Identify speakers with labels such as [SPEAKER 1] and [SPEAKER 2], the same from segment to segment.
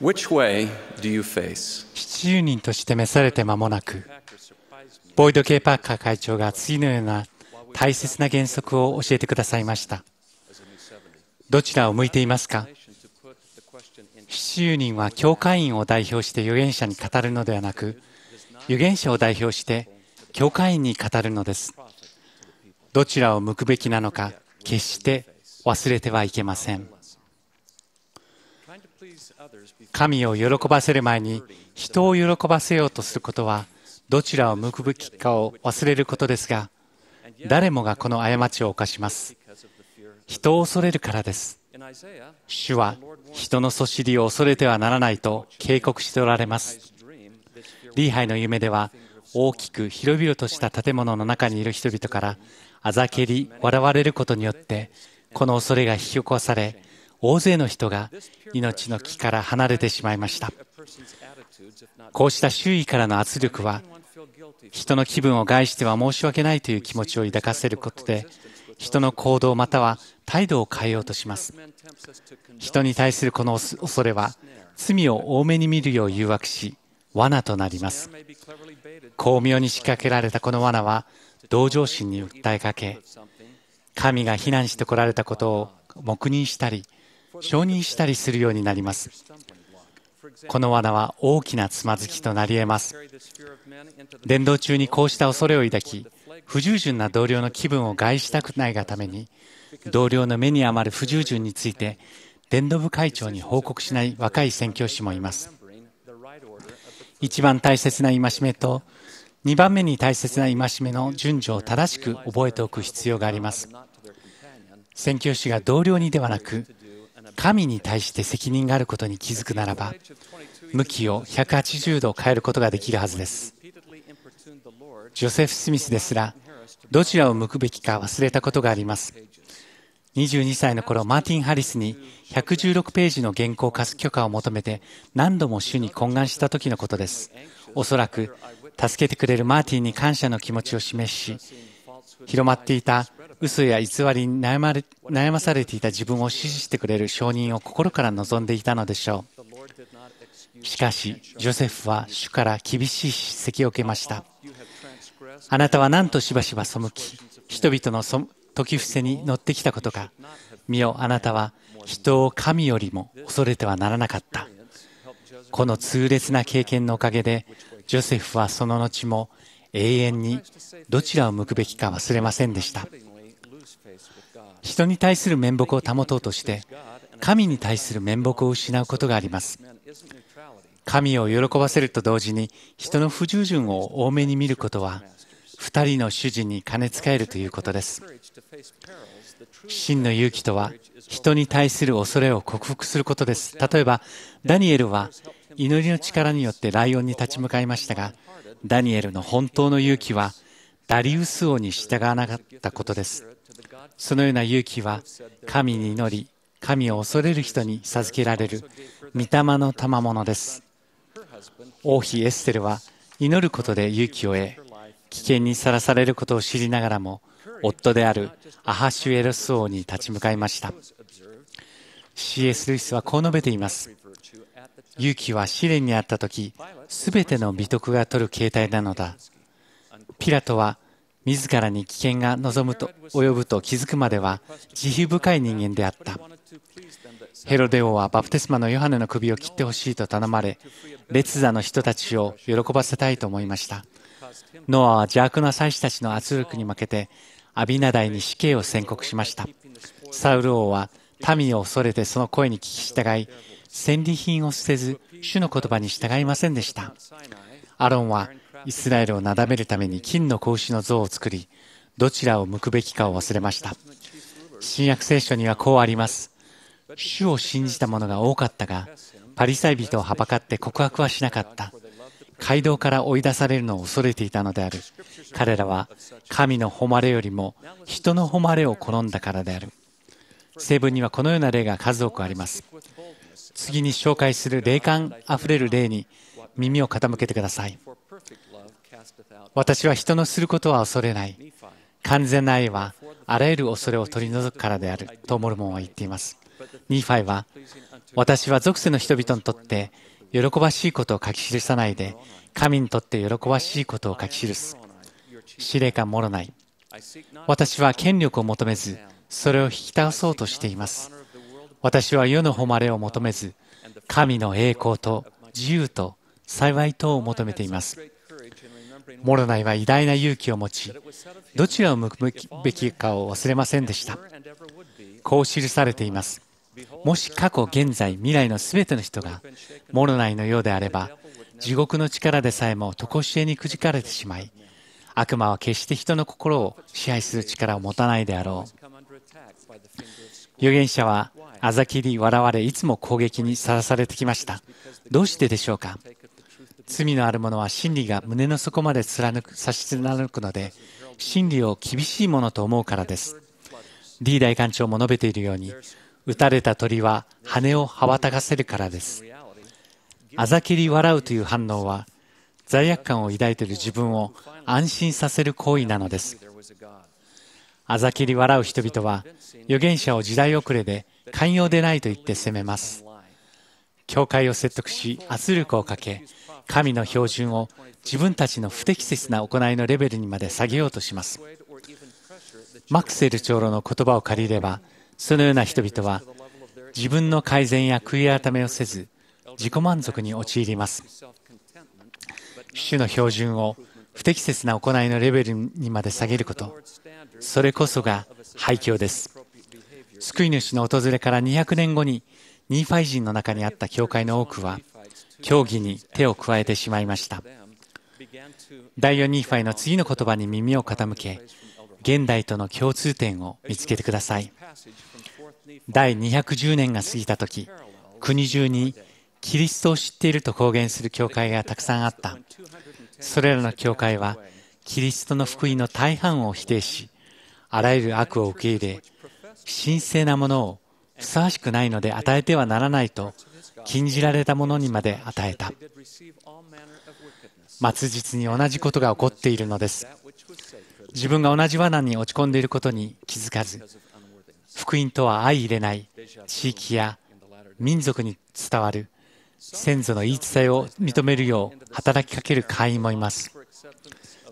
[SPEAKER 1] Which way do you face? 0人として召されて間もなく、ボイド・ケパーカー会長が次のような大切な原則を教えてくださいました。どちらを向いていますか七0人は教会員を代表して預言者に語るのではなく、預言者を代表して教会員に語るのです。どちらを向くべきなのか、決して忘れてはいけません。神を喜ばせる前に人を喜ばせようとすることはどちらを向くべきかを忘れることですが誰もがこの過ちを犯します人を恐れるからです主は人のそしりを恐れてはならないと警告しておられますリーハイの夢では大きく広々とした建物の中にいる人々からあざけり笑われることによってこの恐れが引き起こされ大勢の人が命の木から離れてしまいましたこうした周囲からの圧力は人の気分を害しては申し訳ないという気持ちを抱かせることで人の行動または態度を変えようとします人に対するこの恐れは罪を多めに見るよう誘惑し罠となります巧妙に仕掛けられたこの罠は同情心に訴えかけ神が非難してこられたことを黙認したり承認したりするようになります。この罠は大きなつまずきとなり得ます。伝道中にこうした恐れを抱き、不従順な同僚の気分を害したくないがために、同僚の目に余る不従順について、伝道部会長に報告しない若い宣教師もいます。一番大切な戒めと、2番目に大切な戒めの順序を正しく覚えておく必要があります。宣教師が同僚にではなく、神に対して責任があることに気づくならば向きを180度変えることができるはずですジョセフ・スミスですらどちらを向くべきか忘れたことがあります22歳の頃マーティン・ハリスに116ページの原稿す許可を求めて何度も主に懇願した時のことですおそらく助けてくれるマーティンに感謝の気持ちを示し広まっていた嘘や偽りに悩まれ悩まされていた自分を支持してくれる証人を心から望んでいたのでしょうしかしジョセフは主から厳しい叱責を受けましたあなたは何としばしば背き人々の時伏せに乗ってきたことか見よあなたは人を神よりも恐れてはならなかったこの痛烈な経験のおかげでジョセフはその後も永遠にどちらを向くべきか忘れませんでした人に対する面目を保とうとして神に対する面目を失うことがあります神を喜ばせると同時に人の不従順を多めに見ることは2人の主人に兼ねつかえるということです真の勇気とは人に対する恐れを克服することです例えばダニエルは祈りの力によってライオンに立ち向かいましたがダニエルの本当の勇気はダリウス王に従わなかったことですそのような勇気は神に祈り神を恐れる人に授けられる御霊の賜物です王妃エステルは祈ることで勇気を得危険にさらされることを知りながらも夫であるアハシュエロス王に立ち向かいました C.S. ルイスはこう述べています勇気は試練にあった時すべての美徳が取る形態なのだピラトは自らに危険が望むと及ぶと気づくまでは慈悲深い人間であったヘロデオはバプテスマのヨハネの首を切ってほしいと頼まれ列座の人たちを喜ばせたいと思いましたノアは邪悪な祭司たちの圧力に負けてアビナダイに死刑を宣告しましたサウル王は民を恐れてその声に聞き従い戦利品を捨てず主の言葉に従いませんでしたアロンはイスラエルをなだめるために金の格子の像を作りどちらを向くべきかを忘れました新約聖書にはこうあります主を信じた者が多かったがパリサイ人をはばかって告白はしなかった街道から追い出されるのを恐れていたのである彼らは神の誉れよりも人の誉れを好んだからである聖文にはこのような例が数多くあります次に紹介する霊感あふれる霊に耳を傾けてください私は人のすることは恐れない完全な愛はあらゆる恐れを取り除くからであるとモルモンは言っていますニーファイは私は属世の人々にとって喜ばしいことを書き記さないで神にとって喜ばしいことを書き記す司令官もろない私は権力を求めずそれを引き倒そうとしています私は世の誉れを求めず、神の栄光と自由と幸いとを求めています。モロナイは偉大な勇気を持ち、どちらを向くべきかを忘れませんでした。こう記されています。もし過去、現在、未来のすべての人がモロナイのようであれば、地獄の力でさえも常しえにくじかれてしまい、悪魔は決して人の心を支配する力を持たないであろう。預言者はあざきり笑われいつも攻撃にさらされてきましたどうしてでしょうか罪のある者は真理が胸の底まで貫く差し貫くので真理を厳しいものと思うからですリーダー官長も述べているように打たれた鳥は羽を羽ばたかせるからですあざきり笑うという反応は罪悪感を抱いている自分を安心させる行為なのですあざきり笑う人々は預言者を時代遅れで寛容でないと言って責めます教会を説得し圧力をかけ神の標準を自分たちの不適切な行いのレベルにまで下げようとしますマクセル長老の言葉を借りればそのような人々は自分の改善や悔い改めをせず自己満足に陥ります主の標準を不適切な行いのレベルにまで下げることそれこそが廃墟です救い主の訪れから200年後にニーファイ人の中にあった教会の多くは教義に手を加えてしまいました第4ニーファイの次の言葉に耳を傾け現代との共通点を見つけてください第210年が過ぎた時国中にキリストを知っていると公言する教会がたくさんあったそれらの教会はキリストの福音の大半を否定しあらゆる悪を受け入れ神聖なものをふさわしくないので与えてはならないと禁じられたものにまで与えた末日に同じことが起こっているのです自分が同じ罠に落ち込んでいることに気づかず福音とは相入れない地域や民族に伝わる先祖の言い伝えを認めるよう働きかける会員もいます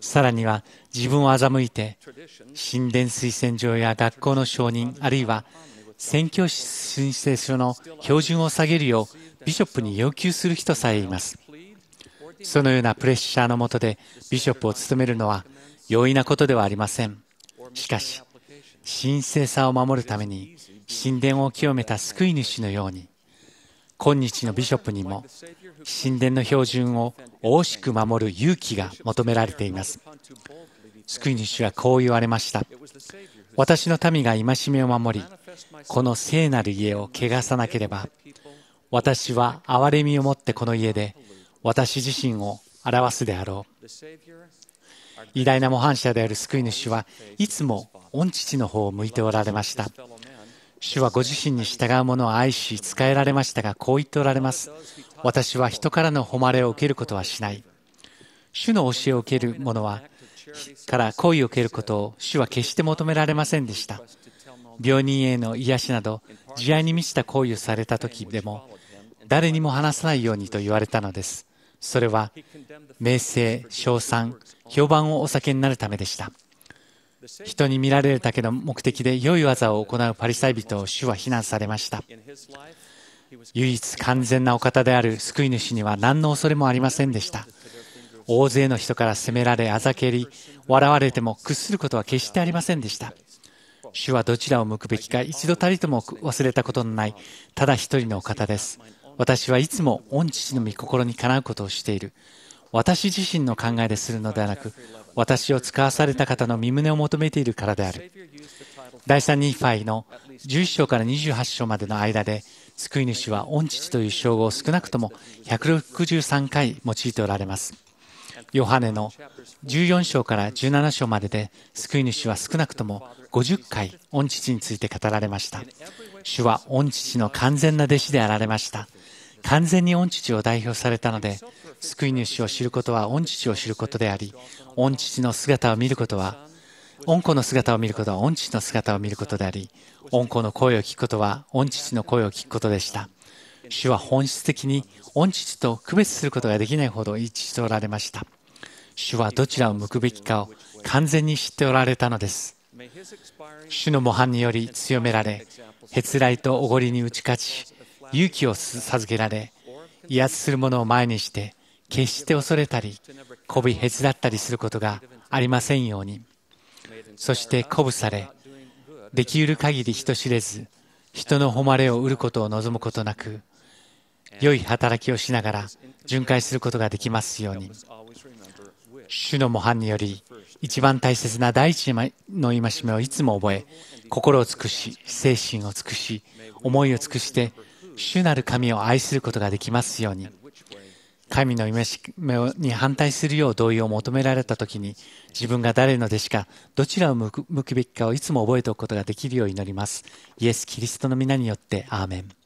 [SPEAKER 1] さらには自分を欺いて神殿推薦状や学校の承認あるいは宣教師申請書の標準を下げるようビショップに要求する人さえいますそのようなプレッシャーのもとでビショップを務めるのは容易なことではありませんしかし神聖さを守るために神殿を清めた救い主のように今日のビショップにも神殿の標準を惜しく守る勇気が求められています救い主はこう言われました私の民が戒めを守りこの聖なる家を汚さなければ私は憐れみをもってこの家で私自身を表すであろう偉大な模範者である救い主はいつも御父の方を向いておられました主はご自身に従う者を愛し、仕えられましたが、こう言っておられます。私は人からの誉れを受けることはしない。主の教えを受ける者は、から好意を受けることを主は決して求められませんでした。病人への癒しなど、慈愛に満ちた行為をされた時でも、誰にも話さないようにと言われたのです。それは、名声、称賛、評判をお酒になるためでした。人に見られるだけの目的で良い技を行うパリサイ人を主は非難されました唯一完全なお方である救い主には何の恐れもありませんでした大勢の人から責められあざけり笑われても屈することは決してありませんでした主はどちらを向くべきか一度たりとも忘れたことのないただ一人のお方です私はいつも御父の御心にかなうことをしている私自身の考えでするのではなく私を使わされた方の身旨を求めているからである第3ニファイの11章から28章までの間で救い主は御父という称号を少なくとも163回用いておられますヨハネの14章から17章までで救い主は少なくとも50回御父について語られました主は御父の完全な弟子であられました完全に御父を代表されたので救い主を知ることは、御父を知ることであり、御父の姿を見ることは、御子の姿を見ることは、御父の姿を見ることであり、御子の声を聞くことは、御父の声を聞くことでした。主は本質的に御父と区別することができないほど一致しておられました。主はどちらを向くべきかを完全に知っておられたのです。主の模範により強められ、へつらいとおごりに打ち勝ち、勇気を授けられ、威圧する者を前にして、決して恐れたり媚びへつだったりすることがありませんようにそして鼓舞されできうる限り人知れず人の誉れを売ることを望むことなく良い働きをしながら巡回することができますように主の模範により一番大切な第一の戒めをいつも覚え心を尽くし精神を尽くし思いを尽くして主なる神を愛することができますように。神の戒めに反対するよう同意を求められた時に自分が誰の弟子かどちらを向くべきかをいつも覚えておくことができるよう祈りますイエス・キリストの皆によってアーメン